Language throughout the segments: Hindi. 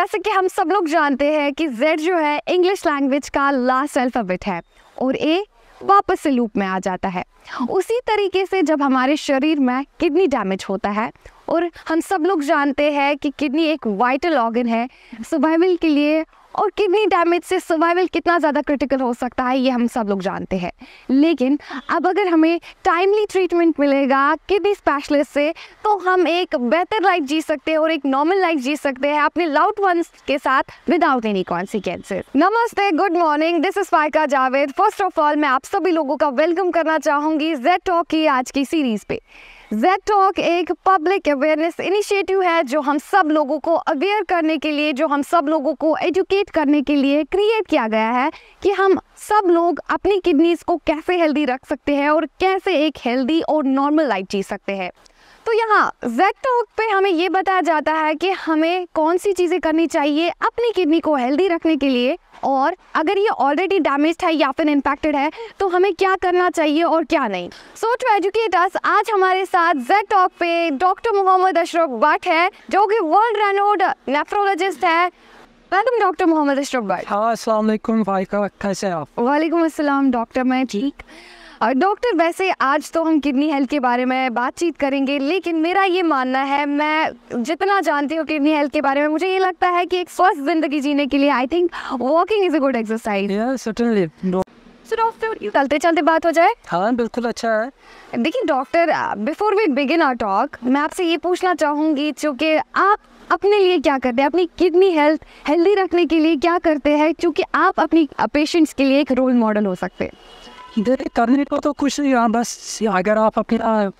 जैसे कि हम सब लोग जानते हैं कि जेड जो है इंग्लिश लैंग्वेज का लास्ट अल्फ़ाबेट है और ए वापस से लूप में आ जाता है उसी तरीके से जब हमारे शरीर में किडनी डैमेज होता है और हम सब लोग जानते हैं कि किडनी एक वाइटल ऑर्गन है सर्वाइवल के लिए और किडनी डैमेज से सर्वाइवल कितना ज़्यादा क्रिटिकल हो सकता है ये हम सब लोग जानते हैं लेकिन अब अगर हमें टाइमली ट्रीटमेंट मिलेगा किडनी स्पेशलिस्ट से तो हम एक बेहतर लाइफ जी सकते हैं और एक नॉर्मल लाइफ जी सकते हैं अपने लव्ड वंस के साथ विदाउट एनी कॉन्सिक्वेंसेज नमस्ते good morning this is Faika Javed first of all मैं आप सभी लोगों का वेलकम करना चाहूँगी जेड टॉक की आज की सीरीज पे जेड टॉक एक पब्लिक अवेयरनेस इनिशिएटिव है जो हम सब लोगों को अवेयर करने के लिए जो हम सब लोगों को एजुकेट करने के लिए क्रिएट किया गया है कि हम सब लोग अपनी किडनीज को कैसे हेल्दी रख सकते हैं और कैसे एक हेल्दी और नॉर्मल लाइफ जी सकते हैं तो यहाँ जेड टॉक पे हमें ये बताया जाता है कि हमें कौन सी चीज़ें करनी चाहिए अपनी किडनी को हेल्दी रखने के लिए और अगर ये ऑलरेडी डैमेज है या फिर इम्पैक्टेड है तो हमें क्या करना चाहिए और क्या नहीं सो टू एजुकेट अस आज हमारे साथ जेड टॉक पे डॉक्टर मोहम्मद अशरफ भट्ट है जो कि वर्ल्ड रेनोड नेफ्रोलॉजिस्ट है वेलकम डॉक्टर मोहम्मद अशरफ भट्ट हाँ असलम वालेकुम असलम डॉक्टर मैं ठीक और डॉक्टर वैसे आज तो हम किडनी हेल्थ के बारे में बातचीत करेंगे लेकिन मेरा ये मानना है मैं जितना जानती हूँ किडनी हेल्थ के बारे में मुझे ये लगता है कि एक स्वस्थ जिंदगी जीने के लिए I think walking is a good exercise चलते चलते बात हो जाए हाँ बिल्कुल अच्छा है देखिए doctor before we begin our talk मैं आपसे ये पूछना चाहूंगी चूंकि आप अपने लिए क्या करते हैं अपनी किडनी हेल्थ हेल्दी रखने के लिए क्या करते हैं क्योंकि आप अपनी पेशेंट्स के लिए एक रोल मॉडल हो सकते हैं देखिए करने को तो कुछ नहीं बस अगर आप अपना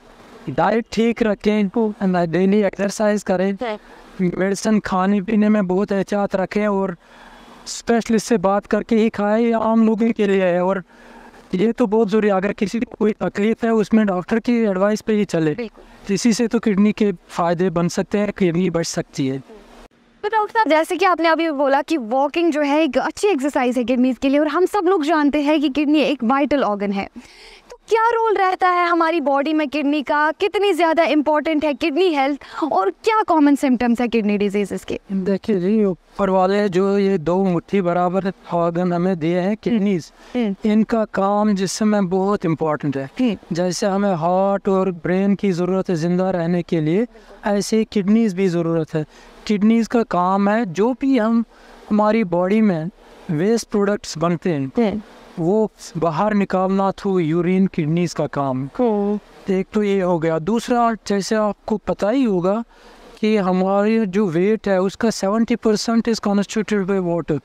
डाइट ठीक रखें डेली एक्सरसाइज करें मेडिसिन खाने पीने में बहुत एहतियात रखें और स्पेशलिस्ट से बात करके ही खाएं ये आम लोगों के लिए है और ये तो बहुत ज़रूरी अगर किसी को कोई तकलीफ है उसमें डॉक्टर की एडवाइस पे ही चले इसी से तो किडनी के फ़ायदे बन सकते हैं किडनी बच सकती है जैसे कि आपने अभी बोला कि वॉकिंग जो है एक अच्छी एक्सरसाइज है किडनीज के लिए और हम सब लोग जानते हैं कि किडनी एक वाइटल ऑर्गन है क्या रोल रहता है हमारी बॉडी में किडनी का कितनी ज़्यादा इम्पोर्टेंट है किडनी हेल्थ और क्या कॉमन सिम्टम्स है किडनी डिजीजेस के देखिए जी ऊपर वाले जो ये दो मुट्ठी बराबर ऑर्गन हमें दिए हैं किडनीज हम्म, हम्म। इनका काम जिससे बहुत इम्पोर्टेंट है हम्म। जैसे हमें हार्ट और ब्रेन की ज़रूरत है ज़िंदा रहने के लिए ऐसे किडनीज भी ज़रूरत है किडनीज का काम है जो भी हम हमारी बॉडी में वेस्ट प्रोडक्ट्स बनते हैं वो बाहर निकालना तो यूरिन किडनीज का काम cool. एक तो ये हो गया दूसरा जैसे आपको पता ही होगा कि हमारे जो वेट है उसका seventy percent is constituted by water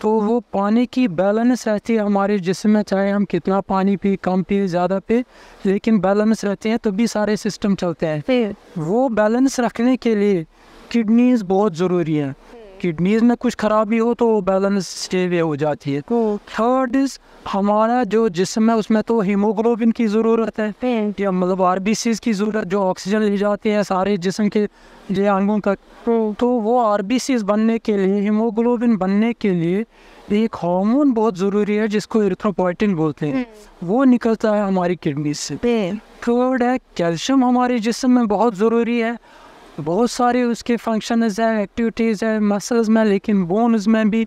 तो वो पानी की बैलेंस रहती है हमारे जिसम में चाहे हम कितना पानी पिए कम पिए ज़्यादा पिए लेकिन बैलेंस रहते हैं तभी तो सारे सिस्टम चलते हैं वो बैलेंस रखने के लिए किडनीज बहुत ज़रूरी है किडनीज में कुछ खराबी हो तो बैलेंस स्टे वे हो जाती है तो थर्ड इज हमारा जो जिसम है उसमें तो हीमोग्लोबिन की ज़रूरत है हाँ। या मतलब आर की ज़रूरत जो ऑक्सीजन ले जाते हैं सारे जिसम के जे अंगों तक हाँ। तो वो आर बनने के लिए हीमोग्लोबिन बनने के लिए एक हार्मोन बहुत ज़रूरी है जिसको इथ्रोपोटिन बोलते हैं हाँ। वो निकलता है हमारी किडनी से थर्ड है कैल्शियम हमारे जिसम में बहुत ज़रूरी है बहुत सारे उसके फंक्शन हैं एक्टिविटीज़ हैं मसल्स में लेकिन बोन्स में भी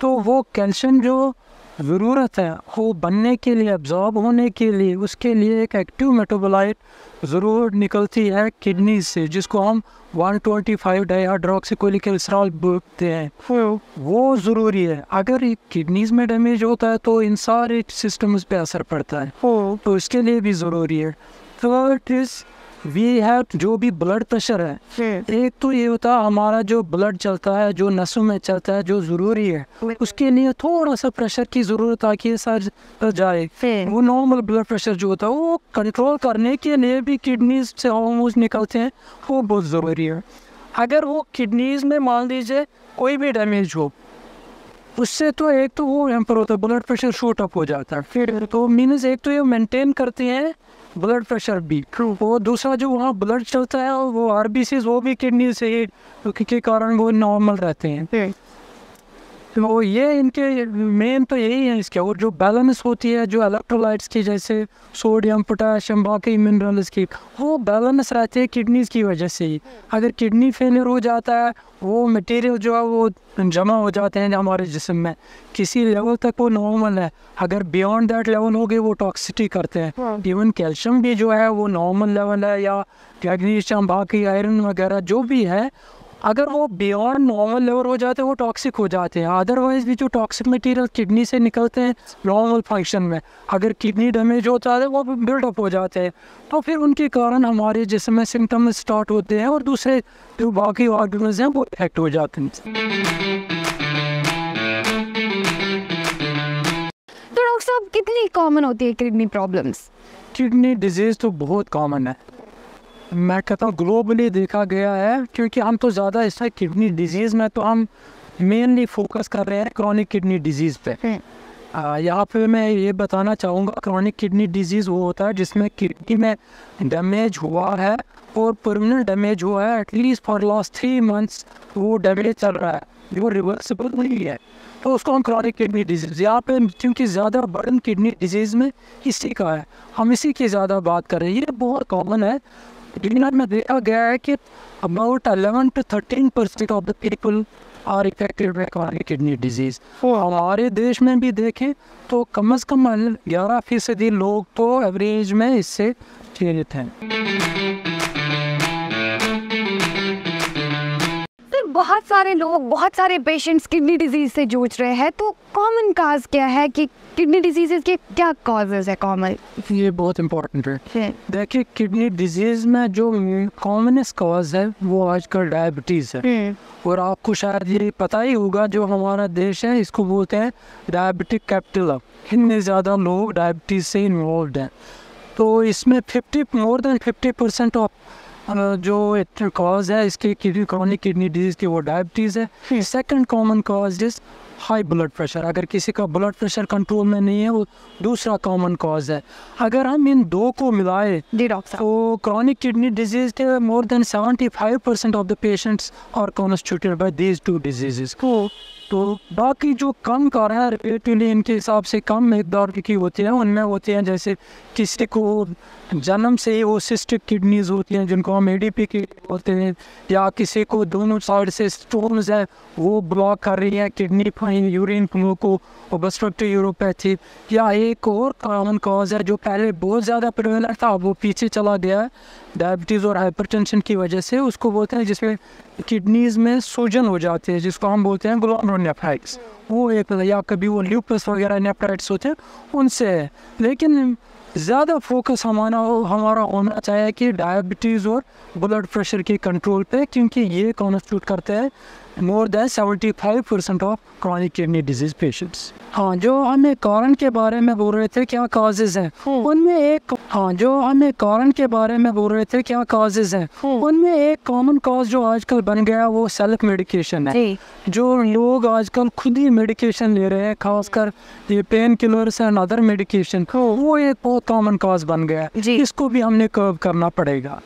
तो वो कैल्शियम जो ज़रूरत है वो बनने के लिए अब्जॉर्ब होने के लिए उसके लिए एक एक्टिव मेटाबोलाइट ज़रूर निकलती है किडनी से जिसको हम 125 ट्वेंटी फाइव डाइहाइड्रोक्सिकोलिकल बोलते हैं तो वो ज़रूरी है अगर किडनीज में डैमेज होता है तो इन सारे सिस्टम्स पे असर पड़ता है तो इसके लिए भी ज़रूरी है थर्ड इज़ वी हैव जो भी ब्लड प्रेशर है हम्म। एक तो ये होता है हमारा जो ब्लड चलता है जो नसों में चलता है जो जरूरी है उसके लिए थोड़ा सा प्रेशर की जरूरत कि सर जाए हम्म। वो नॉर्मल ब्लड प्रेशर जो होता है वो कंट्रोल करने के लिए भी किडनी से ऑलमोस्ट निकलते हैं वो बहुत ज़रूरी है अगर वो किडनीज में मान लीजिए कोई भी डैमेज हो उससे तो एक तो वो एम्पर होता है ब्लड प्रेशर शूट अप हो जाता है फिर तो मीनस एक तो ये मेंटेन करते हैं ब्लड प्रेशर भी ट्रू दूसरा जो वहाँ ब्लड चलता है वो आर वो भी किडनी से ही के कारण वो नॉर्मल रहते हैं तो ये इनके मेन तो यही है इसके और जो बैलेंस होती है जो इलेक्ट्रोलाइट्स की जैसे सोडियम पोटाशियम बाकी मिनरल्स की वो बैलेंस रहती है किडनीज़ की वजह से ही अगर किडनी फेलियर हो जाता है वो मटेरियल जो है वो जमा हो जाते हैं हमारे जिसम में किसी लेवल तक वो नॉर्मल है अगर बियॉन्ड दैट लेवल हो गए वो टॉक्सिटी करते हैं इवन हाँ। कैल्शियम भी जो है वो नॉर्मल लेवल है या मैग्नीशियम बाकी आयरन वगैरह जो भी है अगर वो बियॉन्ड नॉर्मल लेवल हो जाते हैं वो टॉक्सिक हो जाते हैं अदरवाइज भी जो टॉक्सिक मटेरियल किडनी से निकलते हैं नॉर्मल फंक्शन में अगर किडनी डैमेज होता है वो बिल्डअप हो जाते हैं तो फिर उनके कारण हमारे जिसमें में सिम्टम स्टार्ट होते हैं और दूसरे जो बाकी ऑर्गन हैं वो इफेक्ट हो जाते हैं तो डॉक्टर साहब कितनी कॉमन होती है किडनी प्रॉब्लम्स किडनी डिजीज़ तो बहुत कॉमन है मैं कहता हूँ ग्लोबली देखा गया है क्योंकि हम तो ज़्यादा इस किडनी डिजीज़ में तो हम मेनली फोकस कर रहे हैं क्रॉनिक किडनी डिजीज़ पे हम्म। यहाँ पे मैं ये बताना चाहूँगा क्रॉनिक किडनी डिजीज़ वो होता है जिसमें किडनी में डैमेज हुआ है और परमानेंट डैमेज हुआ है at least for last three months वो डैमेज चल रहा है वो रिवर्सिबल नहीं है तो उसको हम क्रॉनिक किडनी डिजीज़ यहाँ पे क्योंकि ज़्यादा बर्डन किडनी डिजीज़ में इसी का है हम इसी की ज़्यादा बात कर रहे हैं ये बहुत कॉमन है देखा गया है कि about eleven to thirteen percent of the people are affected by kidney disease हमारे देश में भी देखें तो कम अज कम ग्यारह फीसदी लोग तो एवरेज में इससे पीड़ित हैं बहुत सारे लोग बहुत सारे पेशेंट्स किडनी डिजीज से जूझ रहे हैं तो कॉमन काज क्या है कि किडनी डिजीजेज के क्या कॉजेज है कॉमन ये बहुत इम्पोर्टेंट है देखिए किडनी डिजीज में जो कॉमनेस्ट कॉज है वो आजकल डायबिटीज है हम्म। और आपको शायद ये पता ही होगा जो हमारा देश है इसको बोलते हैं डायबिटिक कैपिटल इतने ज़्यादा लोग डायबिटीज से इन्वॉल्व हैं तो इसमें fifty more than fifty percent of जो कॉज है इसके किडनी क्रॉनिक किडनी डिजीज़ की वो डायबिटीज़ है second common cause is high blood pressure अगर किसी का ब्लड प्रेशर कंट्रोल में नहीं है वो दूसरा कॉमन कॉज है अगर हम इन दो को मिलाए तो क्रॉनिक किडनी डिजीज के more than seventy five percent of the patients are constituted by these two को तो बाकी जो कम कार हैं रिपेटिवली इनके हिसाब से कम मकदार की होती हैं उनमें होती हैं जैसे किसी को जन्म से ही वो सिस्टिक किडनीज होती हैं जिनको हम ए डी पी की होते हैं या किसी को दोनों साइड से स्टोन्स हैं वो ब्लॉक कर रही हैं किडनी फाइन यूरिन फ्लो को ओबस्ट्रक्टिव यूरोपैथी या एक और कॉमन कॉज है जो पहले बहुत ज़्यादा प्रवेलर था वो पीछे चला गया है डायबिटीज़ और हाइपरटेंशन की वजह से उसको बोलते हैं जिसमें किडनीज़ में सूजन हो जाती है जिसको हम बोलते हैं ग्लोमरोनेफ्राइट्स वो एक या कभी वो ल्यूपस वगैरह नेफ्राइट्स होते हैं उनसे है लेकिन ज़्यादा फोकस हमारा हमारा होना चाहिए कि डायबिटीज़ और ब्लड प्रेशर के कंट्रोल पे क्योंकि ये कॉन्स्टिट्यूट करते हैं more than seventy five percent of chronic kidney disease patients हाँ जो हमें कारण के बारे में बोल रहे थे क्या काजेज हैं hmm. उनमें एक हाँ जो हमें कारण के बारे में बोल रहे थे क्या काजेज हैं hmm. उनमें एक कॉमन कॉज जो आजकल बन गया वो सेल्फ मेडिकेशन है जो लोग आजकल खुद ही मेडिकेशन ले रहे हैं खासकर ये painkillers and other medication वो एक बहुत कॉमन कॉज बन गया है इसको भी हमने कर्व करना पड़ेगा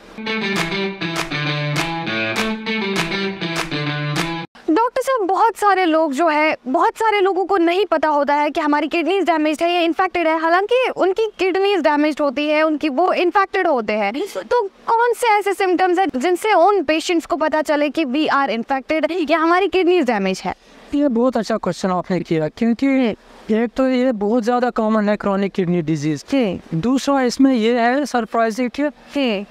साहब बहुत सारे लोग जो है बहुत सारे लोगों को नहीं पता होता है कि हमारी किडनीज डैमेज है या इन्फेक्टेड है हालांकि उनकी किडनीज डैमेज होती है उनकी वो इन्फेक्टेड होते हैं तो कौन से ऐसे सिम्टम्स हैं जिनसे उन पेशेंट्स को पता चले कि वी आर इन्फेक्टेड या हमारी किडनीज डैमेज है ये बहुत अच्छा क्वेश्चन आपने किया क्योंकि एक तो ये बहुत ज़्यादा कॉमन है क्रॉनिक किडनी डिजीज दूसरा इसमें ये है सरप्राइजिंग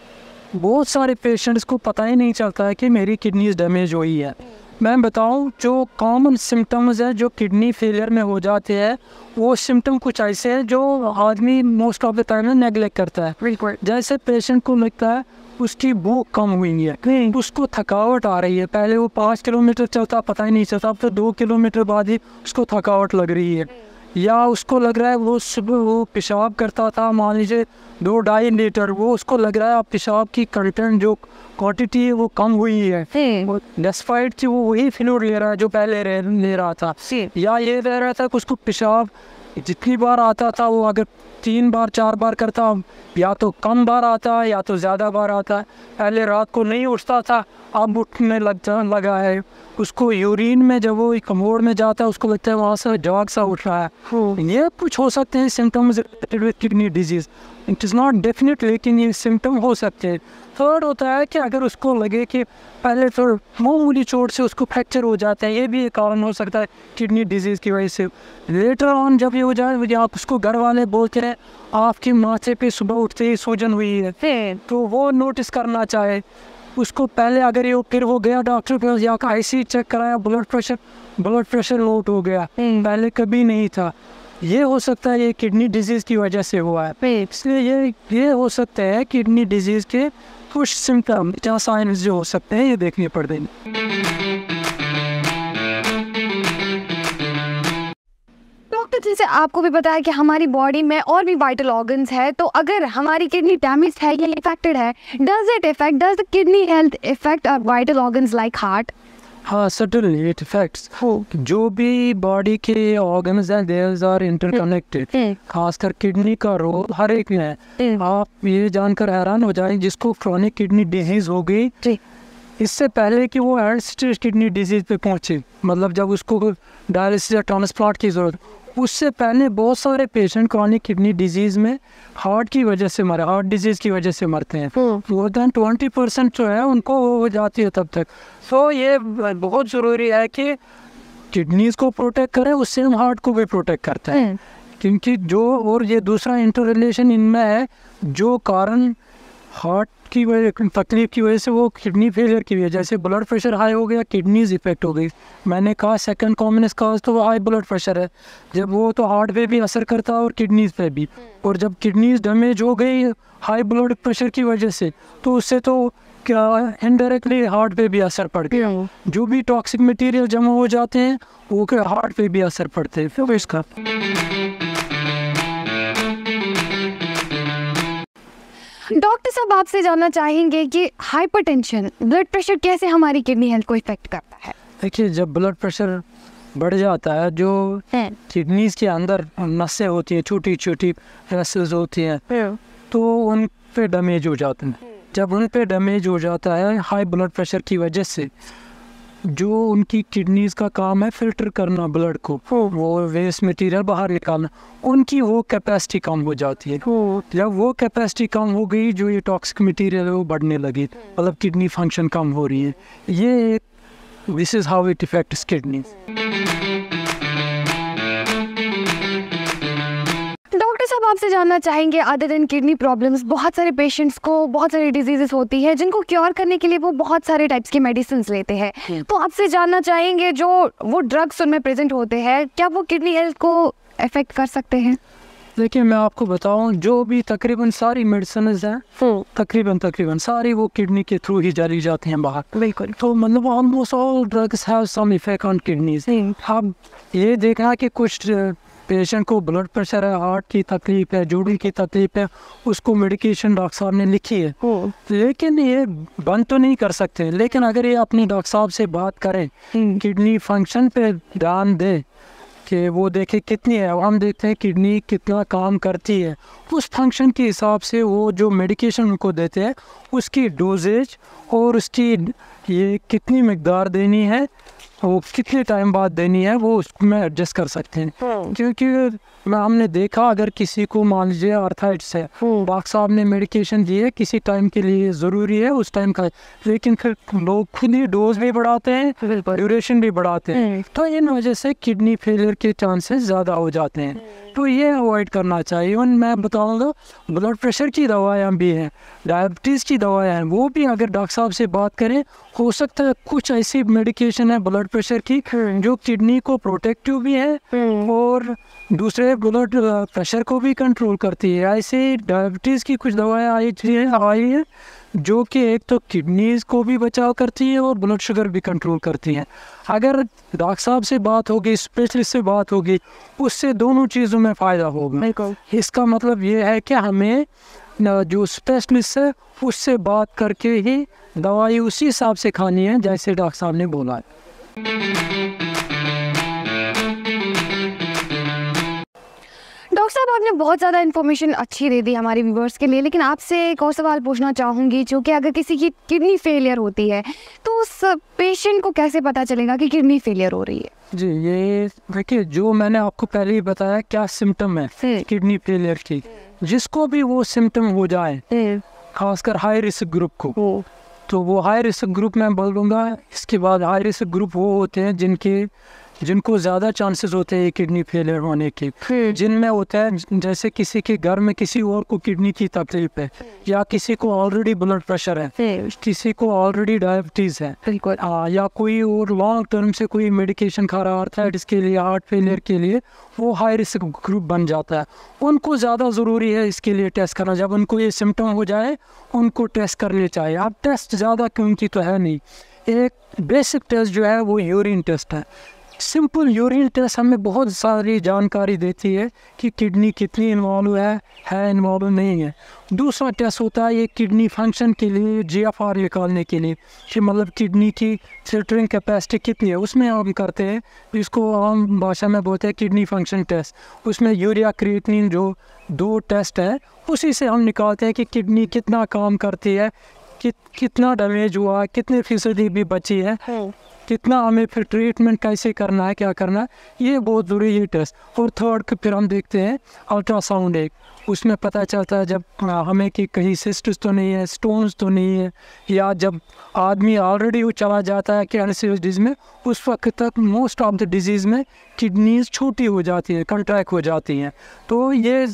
बहुत सारे पेशेंट्स को पता ही नहीं चलता है कि मेरी किडनीज डैमेज हुई है मैं बताऊं जो कॉमन सिम्टम्स हैं जो किडनी फेलियर में हो जाते हैं वो सिम्टम कुछ ऐसे हैं जो आदमी most of the time neglect करता है बिल्कुल जैसे पेशेंट को लगता है उसकी भूख कम हुई है उसको थकावट आ रही है पहले वो पाँच किलोमीटर चलता पता ही नहीं चलता अब तो दो किलोमीटर बाद ही उसको थकावट लग रही है या उसको लग रहा है वो सुबह वो पेशाब करता था मान लीजिए दो ढाई लीटर वो उसको लग रहा है पेशाब की कंटेंट जो क्वांटिटी है वो कम हुई है वो डेस्पाइट वो वही फ्लूड ले रहा है जो पहले ले रहा था या ये रह रहा था कि उसको पेशाब जितनी बार आता था वो अगर तीन बार चार बार करता हूँ या तो कम बार आता है या तो ज़्यादा बार आता है पहले रात को नहीं उठता था अब उठने लग लगा है उसको यूरिन में जब वो कमोड़ में जाता है उसको लगता है वहाँ से जवाक सा उठ रहा है हम्म। ये कुछ हो सकते हैं symptoms related with kidney disease it is not definite लेकिन ये सिम्टम हो सकते हैं थर्ड होता है कि अगर उसको लगे कि पहले तो मामूली चोट से उसको फ्रैक्चर हो जाता है ये भी एक कारण हो सकता है किडनी डिजीज़ की वजह से लेटर ऑन जब ये हो जाए आप उसको घर वाले बोलते हैं आपके माथे पे सुबह उठते ही सूजन हुई है तो वो नोटिस करना चाहे उसको पहले अगर ये फिर वो गया डॉक्टर के या आई चेक कराया blood pressure blood pressure note हो गया पहले कभी नहीं था ये हो सकता है ये किडनी डिजीज की वजह से हुआ है इसलिए ये ये हो सकता है किडनी डिजीज के कुछ सिम्टम या साइंस जो हो सकते हैं ये देखने पड़ हैं डॉक्टर तो जैसे आपको भी बताया कि हमारी बॉडी में और भी वाइटल ऑर्गन्स है तो अगर हमारी किडनी डैमेज है या इफेक्टेड है does it affect does the kidney health affect are vital organs like heart हाँ सटनली इट इफेक्ट्स जो भी बॉडी के ऑर्गन्स हैं देयर्स आर इंटरकनेक्टेड खासकर किडनी का रोल हर एक में है hmm. आप ये जानकर हैरान हो जाएंगे जिसको क्रॉनिक किडनी डिजीज हो गई इससे पहले कि वो एंड स्टेज किडनी डिजीज पे पहुंचे मतलब जब उसको डायलिसिस या ट्रांसप्लांट की जरूरत उससे पहले बहुत सारे पेशेंट क्रॉनिक किडनी डिजीज में हार्ट की वजह से मरे हार्ट डिजीज की वजह से मरते हैं मोर देन ट्वेंटी परसेंट जो है उनको वो हो जाती है तब तक तो ये बहुत ज़रूरी है कि किडनीज को प्रोटेक्ट करें उससे हम हार्ट को भी प्रोटेक्ट करते हैं हम्म। क्योंकि जो और ये दूसरा इंटर रिलेशन इनमें है जो कारण हार्ट की वजह तकलीफ की वजह से वो किडनी फेलियर की वजह जैसे ब्लड प्रेशर हाई हो गया किडनीज इफेक्ट हो गई मैंने कहा सेकंड कॉमन काज तो हाई ब्लड प्रेशर है जब वो तो हार्ट पे भी असर करता है और किडनीज पे भी और जब किडनीज डैमेज हो गई हाई ब्लड प्रेशर की वजह से तो उससे तो क्या इनडायरेक्टली हार्ट पे भी असर पड़ गया जो भी टॉक्सिक मटेरियल जमा हो जाते हैं वो हार्ट पे भी असर पड़ते हैं फिर इसका डॉक्टर साहब आपसे जानना चाहेंगे कि हाइपरटेंशन ब्लड प्रेशर कैसे हमारी किडनी हेल्थ को इफेक्ट करता है देखिए जब ब्लड प्रेशर बढ़ जाता है जो हाँ। किडनीज के अंदर नसें होती हैं छोटी छोटी नसेज होती हैं हाँ। तो उन पे डैमेज हो जाते हैं जब उन पे डैमेज हो जाता है हाई ब्लड प्रेशर की वजह से जो उनकी किडनीज का काम है फिल्टर करना ब्लड को हम्म। वो वेस्ट मटेरियल बाहर निकालना उनकी वो कैपेसिटी कम हो जाती है हम्म। जब वो कैपेसिटी कम हो गई जो ये टॉक्सिक मटेरियल है वो बढ़ने लगी हम्म। मतलब किडनी फंक्शन कम हो रही है ये this is how it affects kidney आपसे जानना चाहेंगे अदर देन किडनी प्रॉब्लम्स बहुत सारे पेशेंट्स को बहुत सारी डिजीजेस होती है जिनको क्योर करने के लिए वो बहुत सारे टाइप्स के मेडिसिन लेते हैं हम्म। तो आपसे जानना चाहेंगे जो वो ड्रग्स उनमें प्रेजेंट होते हैं क्या वो किडनी हेल्थ को अफेक्ट कर सकते हैं देखिए मैं आपको बताऊं जो भी तकरीबन सारी मेडिसिन हैं हम्म। तकरीबन तकरीबन सारी वो किडनी के थ्रू ही जारी जाते हैं बाहर बिल्कुल तो मतलब almost all drugs have some effect on kidneys हम ये देखना कि कुछ पेशेंट को ब्लड प्रेशर है हार्ट की तकलीफ है जोड़ी की तकलीफ है उसको मेडिकेशन डॉक्टर साहब ने लिखी है लेकिन ये बंद तो नहीं कर सकते लेकिन अगर ये अपने डॉक्टर साहब से बात करें किडनी हम्म। फंक्शन पे ध्यान दें कि वो देखे कितनी है हम देखते हैं किडनी कितना काम करती है उस फंक्शन के हिसाब से वो जो मेडिकेशन उनको देते हैं उसकी डोजेज और उसकी ये कितनी मकदार देनी है वो कितने टाइम बाद देनी है वो उसमें एडजस्ट कर सकते हैं हम्म। क्योंकि मैं हमने देखा अगर किसी को मान लीजिए आर्थाइट्स है हम्म। डॉक्टर साहब ने मेडिकेशन दी है किसी टाइम के लिए ज़रूरी है उस टाइम का लेकिन फिर लोग खुद ही डोज भी बढ़ाते हैं ड्यूरेशन भी बढ़ाते हैं हम्म। तो इन वजह से किडनी फेलियर के चांसेस ज़्यादा हो जाते हैं तो ये अवॉइड करना चाहिए इवन मैं बताऊँगा ब्लड प्रेशर की दवाएँ भी हैं डायबिटीज़ की दवाएँ हैं वो भी अगर डॉक्टर साहब से बात करें हो सकता है कुछ ऐसी मेडिकेशन है ब्लड प्रेशर की हम्म। जो किडनी को प्रोटेक्टिव भी है हम्म। और दूसरे ब्लड प्रेशर uh, को भी कंट्रोल करती है ऐसे डायबिटीज़ की कुछ दवाएँ आई आई है जो कि एक तो किडनीज़ को भी बचाव करती है और ब्लड शुगर भी कंट्रोल करती है अगर डॉक्टर साहब से बात होगी स्पेशलिस्ट से बात होगी उससे दोनों चीज़ों में फ़ायदा होगा इसका मतलब ये है कि हमें जो स्पेशलिस्ट है उससे बात करके ही दवाई उसी हिसाब से खानी है जैसे डॉक्टर साहब ने बोला है साहब आपने बहुत ज़्यादा इन्फॉर्मेशन अच्छी दे दी हमारे व्यूवर्स के लिए लेकिन आपसे एक और सवाल पूछना चाहूँगी चूँकि अगर किसी की किडनी फेलियर होती है तो उस पेशेंट को कैसे पता चलेगा कि किडनी फेलियर हो रही है जी ये देखिए जो मैंने आपको पहले ही बताया क्या सिम्टम है किडनी हम्म। फेलियर की जिसको भी वो सिम्टम हो जाए हम्म। खासकर हाई रिस्क ग्रुप को तो वो हाई रिस्क ग्रुप मैं बोलूँगा इसके बाद हाई रिस्क ग्रुप वो होते हैं जिनके जिनको ज़्यादा चांसेस होते हैं किडनी फेलियर होने के हम्म। जिनमें होता है जैसे किसी के घर में किसी और को किडनी की तकलीफ है या किसी को ऑलरेडी ब्लड प्रेशर है हम्म। किसी को ऑलरेडी डायबिटीज़ है आ, या कोई और लॉन्ग टर्म से कोई मेडिकेशन खा रहा अर्थाइटिस के लिए हार्ट फेलियर के लिए वो हाई रिस्क ग्रुप बन जाता है उनको ज़्यादा ज़रूरी है इसके लिए टेस्ट करना जब उनको ये सिम्टम हो जाए उनको टेस्ट करने चाहिए अब टेस्ट ज़्यादा क्योंकि तो है नहीं एक बेसिक टेस्ट जो है वो यूरिन टेस्ट है सिंपल यूरिन टेस्ट हमें बहुत सारी जानकारी देती है कि किडनी कितनी इन्वॉल्व है है इन्वॉल्व नहीं है दूसरा टेस्ट होता है ये किडनी फंक्शन के लिए जी एफ आर निकालने के लिए कि मतलब किडनी की फिल्टरिंग कैपेसिटी कितनी है उसमें हम करते हैं इसको आम भाषा में बोलते हैं किडनी फंक्शन टेस्ट उसमें यूरिया क्रिएटिन जो दो टेस्ट है उसी से हम निकालते हैं कि किडनी कितना काम करती है कि कितना डैमेज हुआ कितनी फीसदी भी बची है हम्म। कितना हमें फिर ट्रीटमेंट कैसे करना है क्या करना है ये बहुत ज़रूरी है टेस्ट और थर्ड फिर हम देखते हैं अल्ट्रासाउंड एक उसमें पता चलता है जब हमें कि कहीं सिस्ट तो नहीं है स्टोन्स तो नहीं है या जब आदमी ऑलरेडी वो चला जाता है कैंसियस डिजीज़ में उस वक्त तक मोस्ट ऑफ द डिजीज़ में किडनीज छोटी हो जाती है कंट्रैक्ट हो जाती हैं तो ये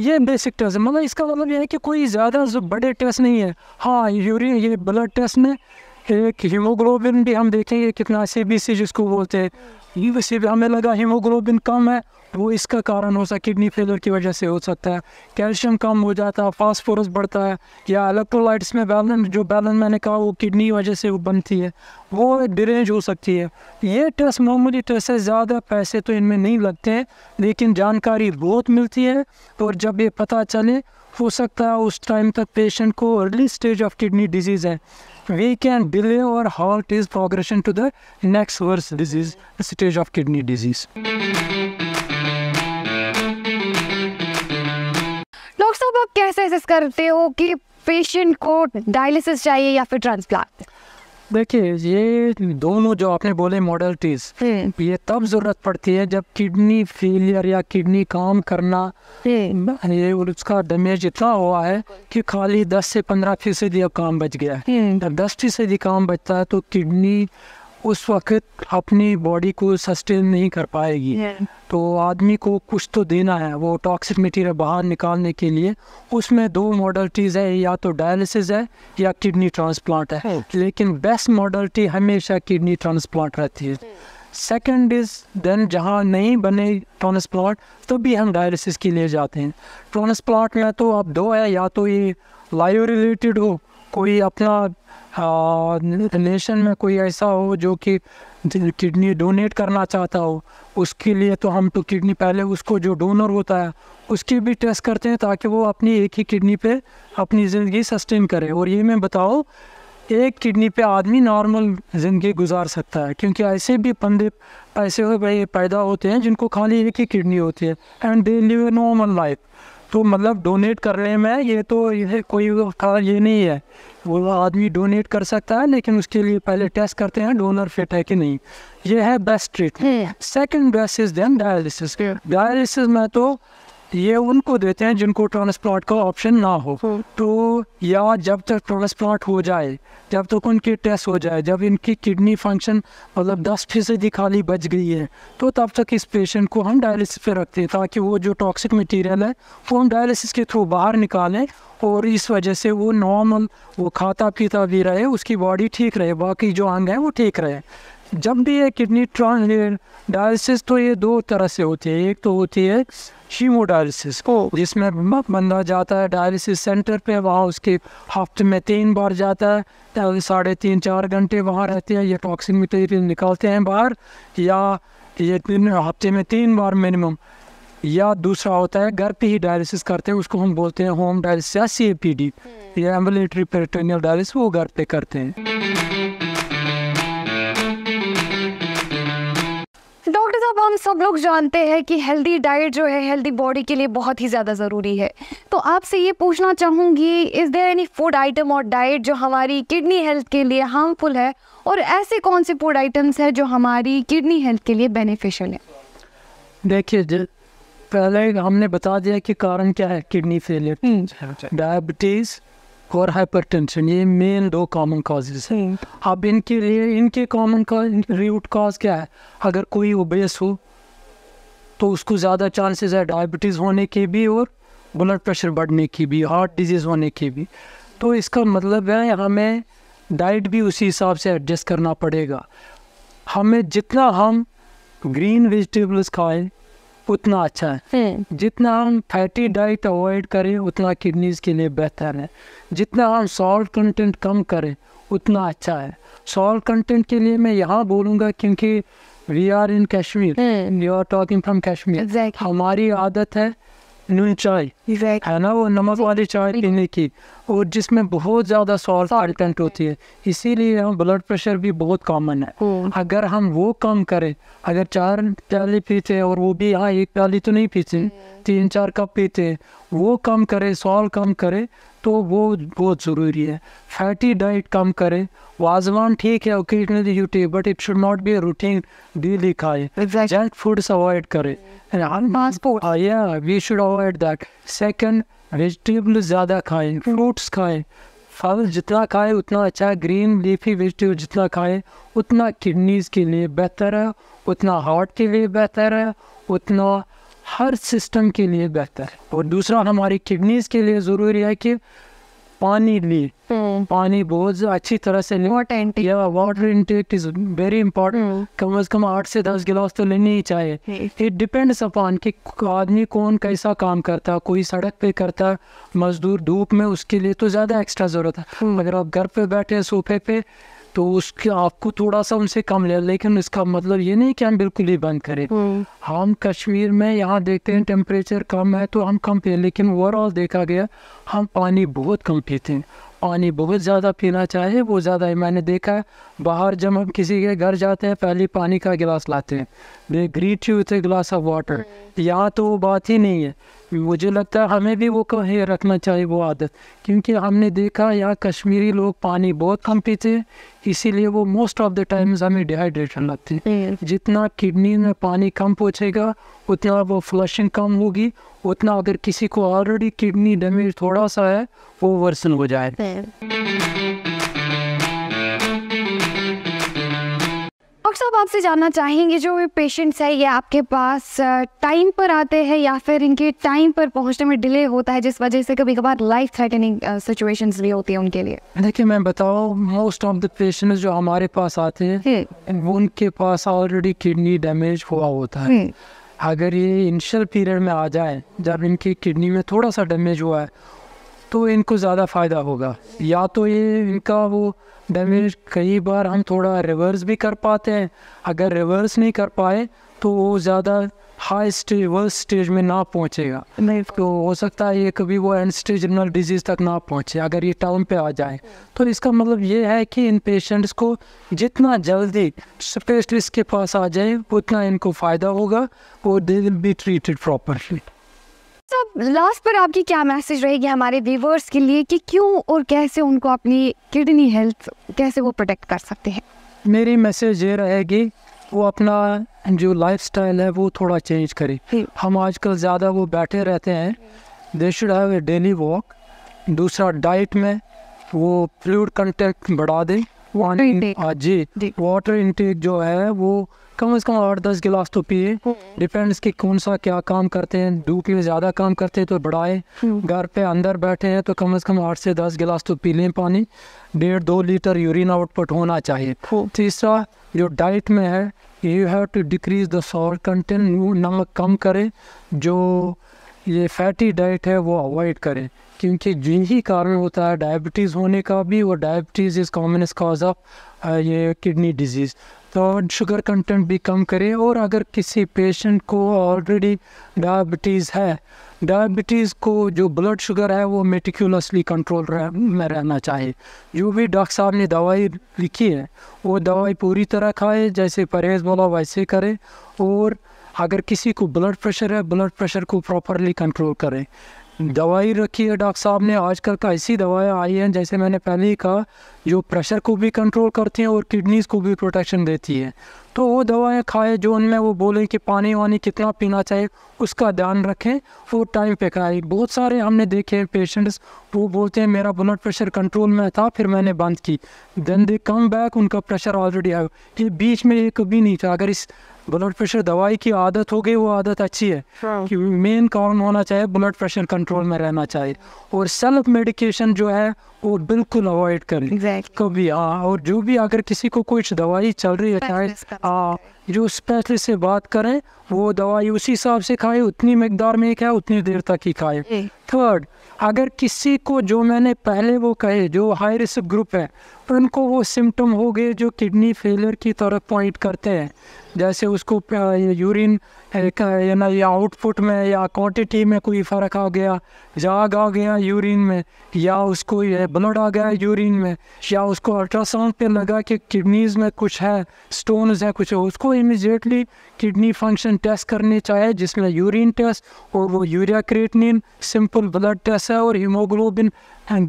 ये बेसिक टेस्ट है मतलब इसका मतलब यह है कि कोई ज़्यादा बड़े टेस्ट नहीं है हाँ यूरिन ये ब्लड टेस्ट में एक हीमोग्लोबिन भी हम देखेंगे कितना से बी सी जिसको बोलते हैं e वैसे भी हमें लगा हीमोग्लोबिन कम है वो इसका कारण हो सकता है किडनी फेलर की वजह से हो सकता है कैल्शियम कम हो जाता है फास्फोरस बढ़ता है या इलेक्ट्रोलाइट्स में बैलेंस जो बैलेंस मैंने कहा वो किडनी की वजह से वो बनती है वो डरेंज हो सकती है ये टेस्ट मामूली टेस्ट से ज़्यादा पैसे तो इनमें नहीं लगते हैं लेकिन जानकारी बहुत मिलती है और जब ये पता चले हो सकता है उस टाइम तक पेशेंट को early stage of kidney disease है वी कैन डिले और halt is progression to the next worse disease stage of kidney disease doctor साहब आप कैसे करते हो कि पेशेंट को डायलिसिस चाहिए या फिर ट्रांसप्लांट देखिए ये दोनों जो आपने बोले मॉडल टीज ये तब जरूरत पड़ती है जब किडनी फेलियर या किडनी काम करना ये उसका डैमेज इतना हुआ है कि खाली 10 से 15 फीसदी अब काम बच गया है जब दस फीसदी काम बचता है तो किडनी उस वक्त अपनी बॉडी को सस्टेन नहीं कर पाएगी yeah. तो आदमी को कुछ तो देना है वो टॉक्सिक मटेरियल बाहर निकालने के लिए उसमें दो मॉडलिटीज़ तो है या तो डायलिसिस है या किडनी ट्रांसप्लांट है yeah. लेकिन बेस्ट मॉडलिटी हमेशा किडनी ट्रांसप्लांट रहती है सेकेंड इज देन जहाँ नहीं बने ट्रांसप्लांट तो भी हम डायलिसिस के लिए जाते हैं ट्रांसप्लांट में तो आप दो है या तो ये लाइव रिलेटेड हो कोई अपना नेशन में कोई ऐसा हो जो कि किडनी डोनेट करना चाहता हो उसके लिए तो हम तो किडनी पहले उसको जो डोनर होता है उसकी भी टेस्ट करते हैं ताकि वो अपनी एक ही किडनी पे अपनी ज़िंदगी सस्टेन करे और ये मैं बताओ एक किडनी पे आदमी नॉर्मल ज़िंदगी गुजार सकता है क्योंकि ऐसे भी बंदे ऐसे हो भाई पैदा होते हैं जिनको खाली एक ही किडनी होती है and they live a normal life तो मतलब डोनेट कर रहे में ये तो ये कोई ये नहीं है वो आदमी डोनेट कर सकता है लेकिन उसके लिए पहले टेस्ट करते हैं डोनर फिट है कि नहीं ये है best treatment second best is then dialysis dialysis में तो ये उनको देते हैं जिनको ट्रांसप्लांट का ऑप्शन ना हो तो या जब तक ट्रांसप्लांट हो जाए जब तक उनकी टेस्ट हो जाए जब इनकी किडनी फंक्शन मतलब दस फीसदी खाली बच गई है तो तब तक इस पेशेंट को हम डायलिसिस पे रखते हैं ताकि वो जो टॉक्सिक मटेरियल है वो हम डायलिसिस के थ्रू बाहर निकालें और इस वजह से वो नॉर्मल वो खाता पीता भी रहे उसकी बॉडी ठीक रहे बाकी जो अंग है वो ठीक रहे जब भी ये किडनी डायलिसिस तो ये दो तरह से होती है एक तो होती है डायलिसिस को जिसमें बंदा जाता है डायलिसिस सेंटर पे वहाँ उसके हफ्ते में तीन बार जाता है साढ़े तीन चार घंटे वहाँ रहते हैं ये टॉक्सिन मटेरियल निकालते हैं बाहर या ये तीन हफ्ते में तीन बार मिनिमम या दूसरा होता है घर पे ही डायलिसिस करते हैं उसको हम बोलते हैं होम डायलिसिस या सी ए पी डी या एम्बुलेटरी पेरिटोनियल डायलिसिस वो घर पे करते हैं अब हम सब लोग जानते हैं कि हेल्दी डाइट जो है हेल्दी बॉडी के लिए बहुत ही ज़्यादा ज़रूरी है तो आपसे ये पूछना चाहूँगी is there any food item और डाइट जो हमारी किडनी हेल्थ के लिए हार्मफुल है और ऐसे कौन से फूड आइटम्स हैं जो हमारी किडनी हेल्थ के लिए बेनिफिशियल है देखिए पहले हमने बता दिया कि कारण क्या है किडनी फेलियर डायबिटीज़ और हाइपरटेंशन ये मेन दो कॉमन कॉजेज हैं अब इनके लिए इनके कॉमन रूट कॉज क्या है अगर कोई ओबेस हो तो उसको ज़्यादा चांसेस है डायबिटीज़ होने के भी और ब्लड प्रेशर बढ़ने की भी हार्ट डिजीज़ होने की भी तो इसका मतलब है हमें डाइट भी उसी हिसाब से एडजस्ट करना पड़ेगा हमें जितना हम ग्रीन वेजिटेबल्स खाएं उतना अच्छा है हम्म। जितना हम फैटी डाइट अवॉइड करें उतना किडनीज के लिए बेहतर है जितना हम सॉल्ट कंटेंट कम करें उतना अच्छा है सॉल्ट कंटेंट के लिए मैं यहाँ बोलूँगा क्योंकि we are in Kashmir you are talking from Kashmir हमारी आदत है नून चाय है ना वो नमक वाली चाय पीने की और जिसमें बहुत ज़्यादा सॉल्ट कंटेंट होती है इसीलिए हम ब्लड प्रेशर भी बहुत कॉमन है अगर हम वो कम करें अगर चार प्याली पीते और वो भी हाँ एक प्याली तो नहीं पीते तीन चार कप पीते वो कम करें सॉल्ट कम करें तो वो बहुत ज़रूरी है फैटी डाइट कम करें वाजवान ठीक है occasionally you take but it should not be a routine daily खाए जंक फूड्स अवॉइड करें या we should avoid that second vegetable ज़्यादा खाएं फ्रूट्स खाएं फल जितना खाएं उतना अच्छा है ग्रीन लीफी वेजिटेबल जितना खाएं उतना किडनीज़ के लिए बेहतर है उतना हार्ट के लिए बेहतर है उतना हर सिस्टम के लिए बेहतर है और दूसरा हमारी किडनीज के लिए ज़रूरी है कि पानी लिए हम्म। पानी बहुत अच्छी तरह से water intake is very important कम से कम आठ से दस गिलास तो लेने ही चाहिए इट डिपेंड्स अपॉन कि आदमी कौन कैसा काम करता है कोई सड़क पे करता है मजदूर धूप में उसके लिए तो ज़्यादा एक्स्ट्रा ज़रूरत है हम्म। अगर आप घर पे बैठे सोफे पे तो उसके आपको थोड़ा सा उनसे कम ले लेकिन इसका मतलब ये नहीं कि हम बिल्कुल ही बंद करें हम्म। हम कश्मीर में यहाँ देखते हैं टेम्परेचर कम है तो हम कम पिए लेकिन ओवरऑल देखा गया हम पानी बहुत कम पीते हैं पानी बहुत ज़्यादा पीना चाहिए वो ज़्यादा है मैंने देखा है बाहर जब हम किसी के घर जाते हैं पहले पानी का गिलास लाते हैं they greet you with a glass of water यहाँ तो वो बात ही नहीं है मुझे लगता है हमें भी वो कहीं रखना चाहिए वो आदत क्योंकि हमने देखा यहाँ कश्मीरी लोग पानी बहुत कम पीते हैं इसीलिए वो मोस्ट ऑफ द टाइम्स हमें डिहाइड्रेशन लगती है जितना किडनी में पानी कम पहुँचेगा उतना वो फ्लशिंग कम होगी उतना अगर किसी को ऑलरेडी किडनी डैमेज थोड़ा सा है वो वर्सन हो जाए सब आपसे जानना चाहेंगे जो भी पेशेंट्स है ये आपके पास टाइम पर आते हैं या फिर इनके टाइम पर पहुंचने में डिले होता है जिस वजह से कभी कभार लाइफ थ्रेटनिंग सिचुएशंस भी होती है उनके लिए देखिए मैं बताऊँ मोस्ट ऑफ द पेशेंट्स जो हमारे पास आते हैं हम्म। उनके पास ऑलरेडी किडनी डैमेज हुआ होता है हम्म। अगर ये इनिशियल पीरियड में आ जाए जब इनकी किडनी में थोड़ा सा डैमेज हुआ है तो इनको ज़्यादा फ़ायदा होगा या तो ये इनका वो डैमेज कई बार हम थोड़ा रिवर्स भी कर पाते हैं अगर रिवर्स नहीं कर पाए तो वो ज़्यादा हाई स्टेज वर्स्ट स्टेज में ना पहुँचेगा नहीं तो हो सकता है ये कभी वो एंड स्टेज रिनल डिजीज़ तक ना पहुँचे अगर ये टाउन पे आ जाए तो इसका मतलब ये है कि इन पेशेंट्स को जितना जल्दी स्पेशलिस्ट के पास आ जाए उतना इनको फ़ायदा होगा वो they will be treated properly सब लास्ट पर आपकी क्या मैसेज रहेगी हमारे व्यूवर्स के लिए कि क्यों और कैसे उनको अपनी किडनी हेल्थ कैसे वो प्रोटेक्ट कर सकते हैं मेरी मैसेज ये रहेगी वो अपना जो लाइफ स्टाइल है वो थोड़ा चेंज करे हम आजकल ज़्यादा वो बैठे रहते हैं they should have a daily walk दूसरा डाइट में वो फ्लूड कंटेंट बढ़ा दें वाटर हाँ, इंटेक जी वाटर इंटेक जो है वो कम से कम आठ दस गिलास तो पिए डिपेंड्स हम्म. कि कौन सा क्या काम करते हैं धूप में ज़्यादा काम करते हैं तो बढ़ाए हम्म. घर पे अंदर बैठे हैं तो कम से कम आठ से दस गिलास तो पी लें पानी डेढ़ दो लीटर यूरिन आउटपुट होना चाहिए तीसरा जो डाइट में है you have to decrease the salt content नमक कम करें जो ये फैटी डाइट है वो अवॉइड करें क्योंकि ही कारण होता है डायबिटीज़ होने का भी और diabetes is commonest cause of ये किडनी डिजीज़ तो शुगर कंटेंट भी कम करें और अगर किसी पेशेंट को ऑलरेडी डायबिटीज़ है डायबिटीज़ को जो ब्लड शुगर है वो मेटिकुलसली कंट्रोल रह, में रहना चाहिए जो भी डॉक्टर साहब ने दवाई लिखी है वो दवाई पूरी तरह खाए जैसे परहेज़ बोला वैसे करें और अगर किसी को ब्लड प्रेशर है ब्लड प्रेशर को प्रॉपरली कंट्रोल करें दवाई रखी है डॉक्टर साहब ने आजकल का ऐसी दवाएं आई हैं जैसे मैंने पहले ही कहा जो प्रेशर को भी कंट्रोल करती हैं और किडनीज़ को भी प्रोटेक्शन देती है तो वो दवाएं खाएं जो उनमें वो बोलें कि पानी वानी कितना पीना चाहिए उसका ध्यान रखें वो टाइम पे खाएं बहुत सारे हमने देखे हैं पेशेंट्स वो बोलते हैं मेरा ब्लड प्रेशर कंट्रोल में था फिर मैंने बंद की देन दे कम बैक उनका प्रेशर ऑलरेडी आया ये बीच में ये कभी नहीं था अगर इस ब्लड प्रेशर दवाई की आदत हो गई वो आदत अच्छी है हाँ। कि मेन कारण होना चाहिए ब्लड प्रेशर कंट्रोल में रहना चाहिए और सेल्फ मेडिकेशन जो है वो बिल्कुल अवॉइड करें exactly. कभी आ, हाँ, और जो भी अगर किसी को कुछ दवाई चल रही है चाहे हाँ, जो स्पेशलिस्ट से बात करें वो दवाई उसी हिसाब से खाए उतनी मकदार में खाए उतनी देर तक ही खाए थर्ड अगर किसी को जो मैंने पहले वो कहे जो हाई रिस्क ग्रुप है उनको वो सिम्टम हो गए जो किडनी फेलियर की तरफ पॉइंट करते हैं जैसे उसको यूरिन ना या आउटपुट में या क्वांटिटी में कोई फ़र्क आ गया जाग आ गया यूरिन में या उसको ब्लड आ गया यूरिन में या उसको अल्ट्रासाउंड पे लगा कि किडनीज़ में कुछ है स्टोन्स हैं कुछ है उसको इमिजिएटली किडनी फंक्शन टेस्ट करनी चाहिए जिसमें यूरिन टेस्ट और वो urea creatinine simple blood test है और हीमोग्लोबिन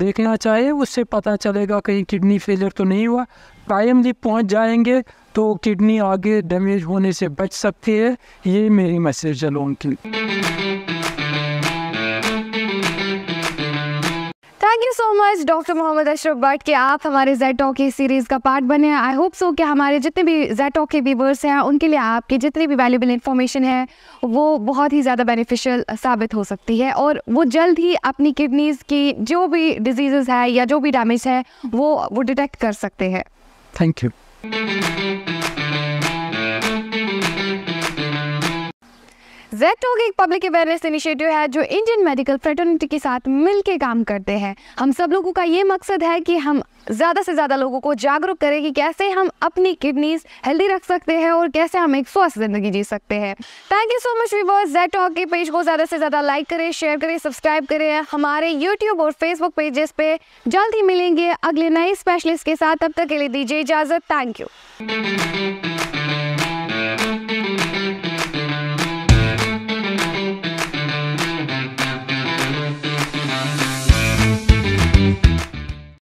देखना चाहिए उससे पता चलेगा कहीं किडनी फेलियर तो नहीं हुआ टाइमली पहुँच जाएंगे तो किडनी आगे डैमेज होने से बच सकती है ये मेरी मैसेज है लोगों की thank you so much doctor Mohammad Ashraf Bhatt के आप हमारे जेटॉक की सीरीज़ का पार्ट बने हैं आई होप सो कि हमारे जितने भी जेटॉक के व्यूवर्स हैं उनके लिए आपके जितने भी वैल्यूबल इन्फॉर्मेशन है वो बहुत ही ज़्यादा बेनिफिशियल साबित हो सकती है और वो जल्द ही अपनी किडनीज़ की जो भी डिजीज़ है या जो भी डैमेज है वो वो डिटेक्ट कर सकते हैं थैंक यू जेटोग एक पब्लिक अवेयरनेस इनिशिएटिव है जो इंडियन मेडिकल फ्रेटर्निटी के साथ मिलकर काम करते हैं हम सब लोगों का ये मकसद है कि हम ज़्यादा से ज़्यादा लोगों को जागरूक करें कि कैसे हम अपनी किडनीज हेल्दी रख सकते हैं और कैसे हम एक स्वस्थ ज़िंदगी जी सकते हैं thank you so much viewers jet talk के पेज को ज़्यादा से ज़्यादा लाइक करें शेयर करें सब्सक्राइब करें हमारे यूट्यूब और फेसबुक पेजेस पे जल्द ही मिलेंगे अगले नए स्पेशलिस्ट के साथ अब तक के लिए दीजिए इजाज़त थैंक यू